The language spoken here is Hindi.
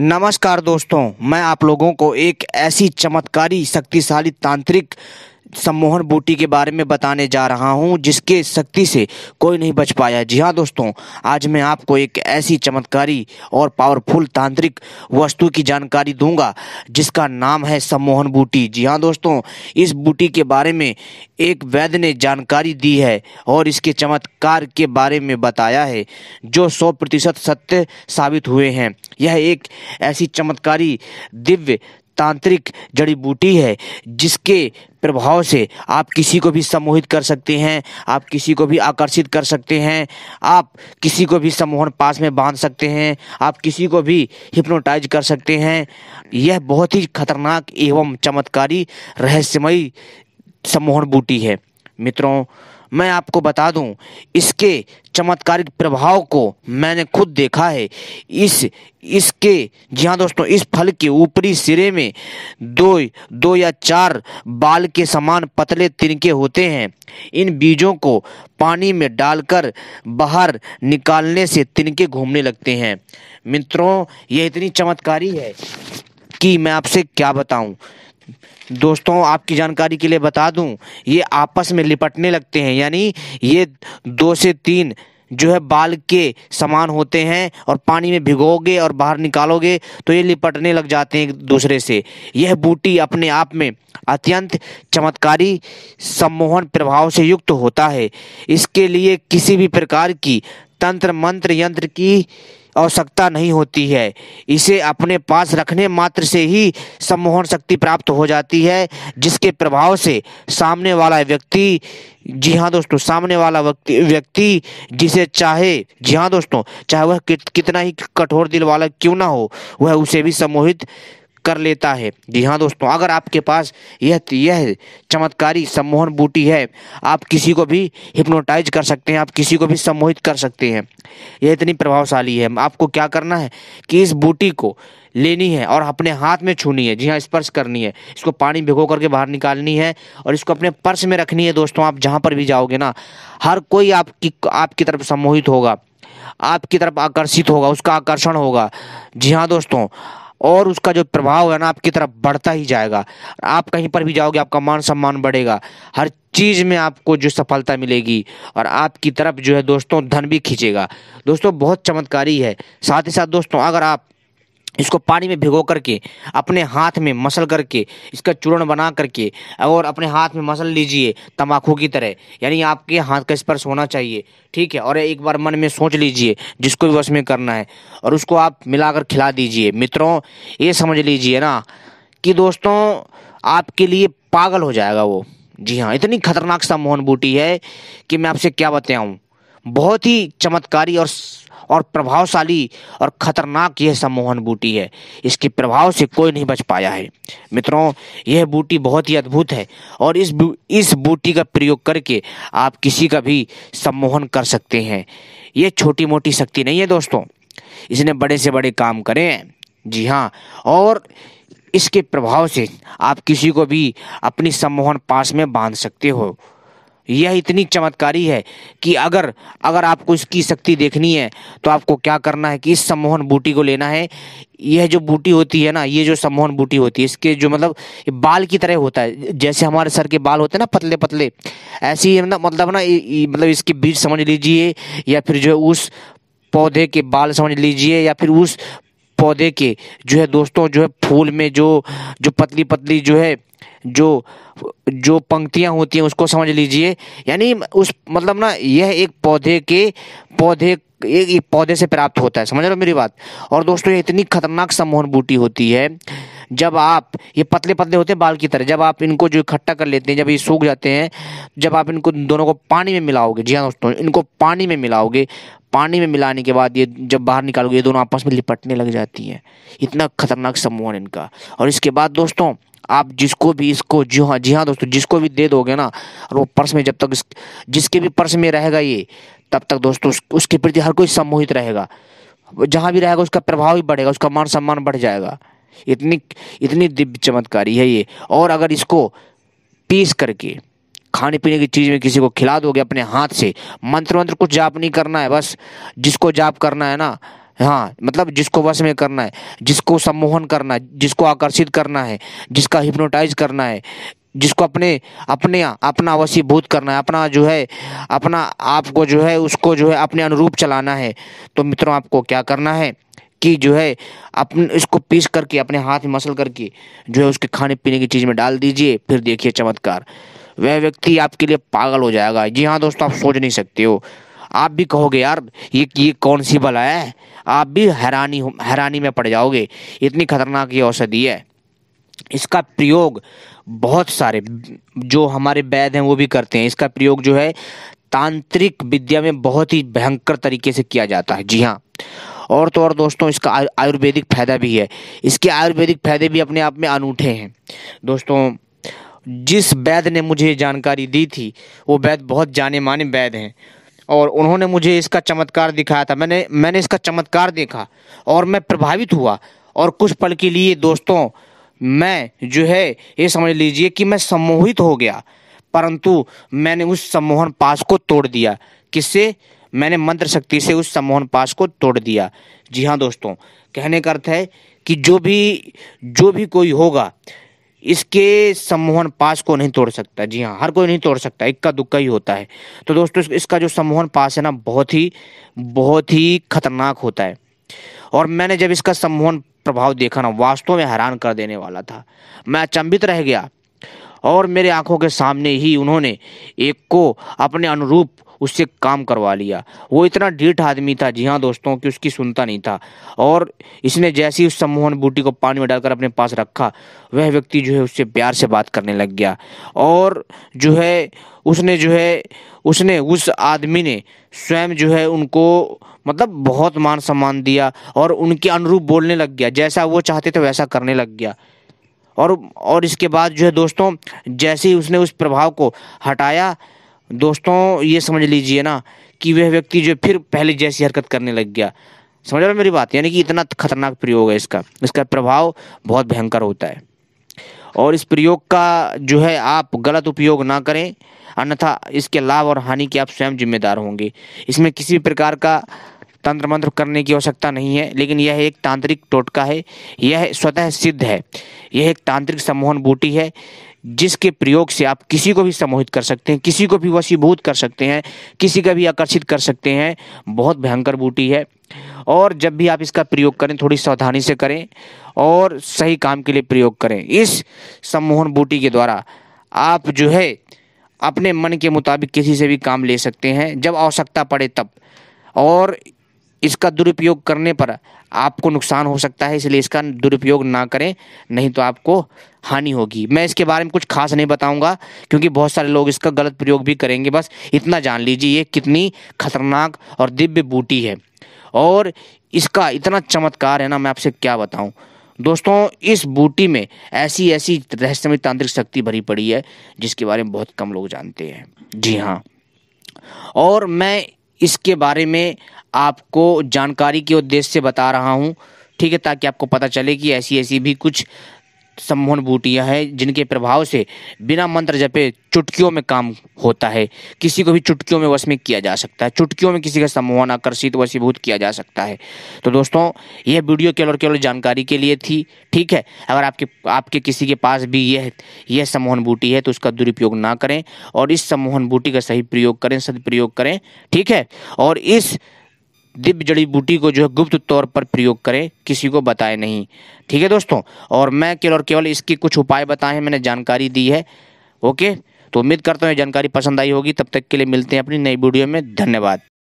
नमस्कार दोस्तों मैं आप लोगों को एक ऐसी चमत्कारी शक्तिशाली तांत्रिक सम्मोहन बूटी के बारे में बताने जा रहा हूं जिसके शक्ति से कोई नहीं बच पाया जी हाँ दोस्तों आज मैं आपको एक ऐसी चमत्कारी और पावरफुल तांत्रिक वस्तु की जानकारी दूंगा जिसका नाम है सम्मोहन बूटी जी हाँ दोस्तों इस बूटी के बारे में एक वैद्य ने जानकारी दी है और इसके चमत्कार के बारे में बताया है जो सौ प्रतिशत सत्य साबित हुए हैं यह एक ऐसी चमत्कारी दिव्य तांत्रिक जड़ी बूटी है जिसके प्रभाव से आप किसी को भी सम्मोहित कर सकते हैं आप किसी को भी आकर्षित कर सकते हैं आप किसी को भी सम्मोहन पास में बांध सकते हैं आप किसी को भी हिप्नोटाइज कर सकते हैं यह बहुत ही खतरनाक एवं चमत्कारी रहस्यमयी सम्मोहन बूटी है मित्रों मैं आपको बता दूं इसके चमत्कारिक प्रभाव को मैंने खुद देखा है इस इसके जी हाँ दोस्तों इस फल के ऊपरी सिरे में दो दो या चार बाल के समान पतले तिनके होते हैं इन बीजों को पानी में डालकर बाहर निकालने से तिनके घूमने लगते हैं मित्रों यह इतनी चमत्कारी है कि मैं आपसे क्या बताऊं दोस्तों आपकी जानकारी के लिए बता दूं ये आपस में लिपटने लगते हैं यानी ये दो से तीन जो है बाल के समान होते हैं और पानी में भिगोगे और बाहर निकालोगे तो ये लिपटने लग जाते हैं एक दूसरे से यह बूटी अपने आप में अत्यंत चमत्कारी सम्मोहन प्रभाव से युक्त होता है इसके लिए किसी भी प्रकार की तंत्र मंत्र यंत्र की आवश्यकता नहीं होती है इसे अपने पास रखने मात्र से ही सम्मोहन शक्ति प्राप्त हो जाती है जिसके प्रभाव से सामने वाला व्यक्ति जी हाँ दोस्तों सामने वाला व्यक्ति व्यक्ति जिसे चाहे जी हाँ दोस्तों चाहे वह कितना ही कठोर दिल वाला क्यों ना हो वह उसे भी सम्मोहित कर लेता है जी हाँ दोस्तों अगर आपके पास यह यह चमत्कारी सम्मोहन बूटी है आप किसी को भी हिप्नोटाइज कर सकते हैं आप किसी को भी सम्मोहित कर सकते हैं यह इतनी प्रभावशाली है आपको क्या करना है कि इस बूटी को लेनी है और अपने हाथ में छूनी है जी हाँ स्पर्श करनी है इसको पानी भिगो करके बाहर निकालनी है और इसको अपने पर्स में रखनी है दोस्तों आप जहाँ पर भी जाओगे ना हर कोई आपकी आपकी तरफ सम्मोहित होगा आपकी तरफ आकर्षित होगा उसका आकर्षण होगा जी हाँ दोस्तों और उसका जो प्रभाव है ना आपकी तरफ बढ़ता ही जाएगा आप कहीं पर भी जाओगे आपका मान सम्मान बढ़ेगा हर चीज़ में आपको जो सफलता मिलेगी और आपकी तरफ जो है दोस्तों धन भी खींचेगा दोस्तों बहुत चमत्कारी है साथ ही साथ दोस्तों अगर आप इसको पानी में भिगो करके अपने हाथ में मसल करके इसका चूर्ण बना करके और अपने हाथ में मसल लीजिए तंबाकू की तरह यानी आपके हाथ का स्पर्श होना चाहिए ठीक है और एक बार मन में सोच लीजिए जिसको भी वश में करना है और उसको आप मिलाकर खिला दीजिए मित्रों ये समझ लीजिए ना कि दोस्तों आपके लिए पागल हो जाएगा वो जी हाँ इतनी खतरनाक सा मोहन बूटी है कि मैं आपसे क्या बताऊँ बहुत ही चमत्कारी और और प्रभावशाली और खतरनाक यह सम्मोहन बूटी है इसके प्रभाव से कोई नहीं बच पाया है मित्रों यह बूटी बहुत ही अद्भुत है और इस बू, इस बूटी का प्रयोग करके आप किसी का भी सम्मोहन कर सकते हैं यह छोटी मोटी शक्ति नहीं है दोस्तों इसने बड़े से बड़े काम करे हैं जी हाँ और इसके प्रभाव से आप किसी को भी अपनी सम्मोहन पास में बांध सकते हो यह इतनी चमत्कारी है कि अगर अगर आपको इसकी शक्ति देखनी है तो आपको क्या करना है कि इस सम्मोहन बूटी को लेना है यह जो बूटी होती है ना ये जो सम्मोहन बूटी होती है इसके जो मतलब बाल की तरह होता है जैसे हमारे सर के बाल होते हैं ना पतले पतले ऐसी ही ना मतलब, मतलब ना मतलब इसके बीज समझ लीजिए या फिर जो है उस पौधे के बाल समझ लीजिए या फिर उस पौधे के जो है दोस्तों जो है फूल में जो जो पतली पतली जो है जो जो पंक्तियां होती हैं उसको समझ लीजिए यानी उस मतलब ना यह एक पौधे के पौधे एक पौधे से प्राप्त होता है समझ रहे हो मेरी बात और दोस्तों ये इतनी खतरनाक सम्मोहन बूटी होती है जब आप ये पतले पतले होते हैं बाल की तरह जब आप इनको जो इकट्ठा कर लेते हैं जब ये सूख जाते हैं जब आप इनको दोनों को पानी में मिलाओगे जी हाँ दोस्तों इनको पानी में मिलाओगे पानी में मिलाने के बाद ये जब बाहर निकालोगे ये दोनों आपस में लिपटने लग जाती हैं इतना खतरनाक सम्मोहन इनका और इसके बाद दोस्तों आप जिसको भी इसको जी हाँ जी हाँ दोस्तों जिसको भी दे दोगे ना और वो पर्स में जब तक जिसके भी पर्स में रहेगा ये तब तक दोस्तों उस, उसके प्रति हर कोई सम्मोहित रहेगा जहाँ भी रहेगा उसका प्रभाव भी बढ़ेगा उसका मान सम्मान बढ़ जाएगा इतनी इतनी दिव्य चमत्कारी है ये और अगर इसको पीस करके खाने पीने की चीज़ में किसी को खिला दोगे अपने हाथ से मंत्र मंत्र कुछ जाप नहीं करना है बस जिसको जाप करना है ना हाँ मतलब जिसको वश में करना है जिसको सम्मोहन करना है जिसको आकर्षित करना है जिसका हिप्नोटाइज करना है जिसको अपने अपने अपना भूत करना है अपना जो है अपना आपको जो है उसको जो है अपने अनुरूप चलाना है तो मित्रों आपको क्या करना है कि जो है अपने इसको पीस करके अपने हाथ में मसल करके जो है उसके खाने पीने की चीज़ में डाल दीजिए फिर देखिए चमत्कार वह व्यक्ति आपके लिए पागल हो जाएगा जी हाँ दोस्तों आप सोच नहीं सकते हो आप भी कहोगे यार ये ये कौन सी बला है आप भी हैरानी हैरानी में पड़ जाओगे इतनी खतरनाक ये औषधि है इसका प्रयोग बहुत सारे जो हमारे वैद हैं वो भी करते हैं इसका प्रयोग जो है तांत्रिक विद्या में बहुत ही भयंकर तरीके से किया जाता है जी हाँ और तो और दोस्तों इसका आयुर्वेदिक फ़ायदा भी है इसके आयुर्वेदिक फ़ायदे भी अपने आप में अनूठे हैं दोस्तों जिस वैद ने मुझे जानकारी दी थी वो वैद बहुत जाने माने वैद हैं और उन्होंने मुझे इसका चमत्कार दिखाया था मैंने मैंने इसका चमत्कार देखा और मैं प्रभावित हुआ और कुछ पल के लिए दोस्तों मैं जो है ये समझ लीजिए कि मैं सम्मोहित हो गया परंतु मैंने उस सम्मोहन पास को तोड़ दिया किससे मैंने मंत्र शक्ति से उस सम्मोहन पास को तोड़ दिया जी हाँ दोस्तों कहने का अर्थ है कि जो भी जो भी कोई होगा इसके सम्मोहन पास को नहीं तोड़ सकता जी हाँ हर कोई नहीं तोड़ सकता इक्का दुक्का ही होता है तो दोस्तों इसका जो सम्मोहन पास है ना बहुत ही बहुत ही खतरनाक होता है और मैंने जब इसका सम्मोहन प्रभाव देखा ना वास्तव में हैरान कर देने वाला था मैं अचंभित रह गया और मेरे आंखों के सामने ही उन्होंने एक को अपने अनुरूप उससे काम करवा लिया वो इतना डीठ आदमी था जी हाँ दोस्तों कि उसकी सुनता नहीं था और इसने जैसे ही उस सम्मोहन बूटी को पानी में डालकर अपने पास रखा वह व्यक्ति जो है उससे प्यार से बात करने लग गया और जो है उसने जो है उसने उस आदमी ने स्वयं जो है उनको मतलब बहुत मान सम्मान दिया और उनके अनुरूप बोलने लग गया जैसा वो चाहते थे वैसा करने लग गया और और इसके बाद जो है दोस्तों जैसे ही उसने उस प्रभाव को हटाया दोस्तों ये समझ लीजिए ना कि वह व्यक्ति जो फिर पहले जैसी हरकत करने लग गया समझ रहे मेरी बात यानी कि इतना खतरनाक प्रयोग है इसका इसका प्रभाव बहुत भयंकर होता है और इस प्रयोग का जो है आप गलत उपयोग ना करें अन्यथा इसके लाभ और हानि के आप स्वयं जिम्मेदार होंगे इसमें किसी भी प्रकार का तंत्र मंत्र करने की आवश्यकता नहीं है लेकिन यह एक तांत्रिक टोटका है यह स्वतः सिद्ध है यह एक तांत्रिक सम्मोहन बूटी है जिसके प्रयोग से आप किसी को भी सम्मोहित कर सकते हैं किसी को भी वशीभूत कर सकते हैं किसी का भी आकर्षित कर सकते हैं बहुत भयंकर बूटी है और जब भी आप इसका प्रयोग करें थोड़ी सावधानी से करें और सही काम के लिए प्रयोग करें इस सम्मोहन बूटी के द्वारा आप जो है अपने मन के मुताबिक किसी से भी काम ले सकते हैं जब आवश्यकता पड़े तब और इसका दुरुपयोग करने पर आपको नुकसान हो सकता है इसलिए इसका दुरुपयोग ना करें नहीं तो आपको हानि होगी मैं इसके बारे में कुछ खास नहीं बताऊंगा क्योंकि बहुत सारे लोग इसका गलत प्रयोग भी करेंगे बस इतना जान लीजिए ये कितनी खतरनाक और दिव्य बूटी है और इसका इतना चमत्कार है ना मैं आपसे क्या बताऊँ दोस्तों इस बूटी में ऐसी ऐसी रहस्यमय तांत्रिक शक्ति भरी पड़ी है जिसके बारे में बहुत कम लोग जानते हैं जी हाँ और मैं इसके बारे में आपको जानकारी के उद्देश्य से बता रहा हूँ ठीक है ताकि आपको पता चले कि ऐसी ऐसी भी कुछ सम्मोहन बूटियां हैं जिनके प्रभाव से बिना मंत्र जपे चुटकियों में काम होता है किसी को भी चुटकियों में वश में किया जा सकता है चुटकियों में किसी का सम्मोहन आकर्षित वशीभूत किया जा सकता है तो दोस्तों यह वीडियो केवल और केवल जानकारी के लिए थी ठीक है अगर आपके आपके किसी के पास भी यह यह सम्मोहन बूटी है तो उसका दुरुपयोग ना करें और इस सम्मोहन बूटी का सही प्रयोग करें सदप्रयोग करें ठीक है और इस दिव्य जड़ी बूटी को जो है गुप्त तौर पर प्रयोग करें किसी को बताए नहीं ठीक है दोस्तों और मैं केवल और केवल इसके कुछ उपाय बताए हैं मैंने जानकारी दी है ओके तो उम्मीद करता हूँ ये जानकारी पसंद आई होगी तब तक के लिए मिलते हैं अपनी नई वीडियो में धन्यवाद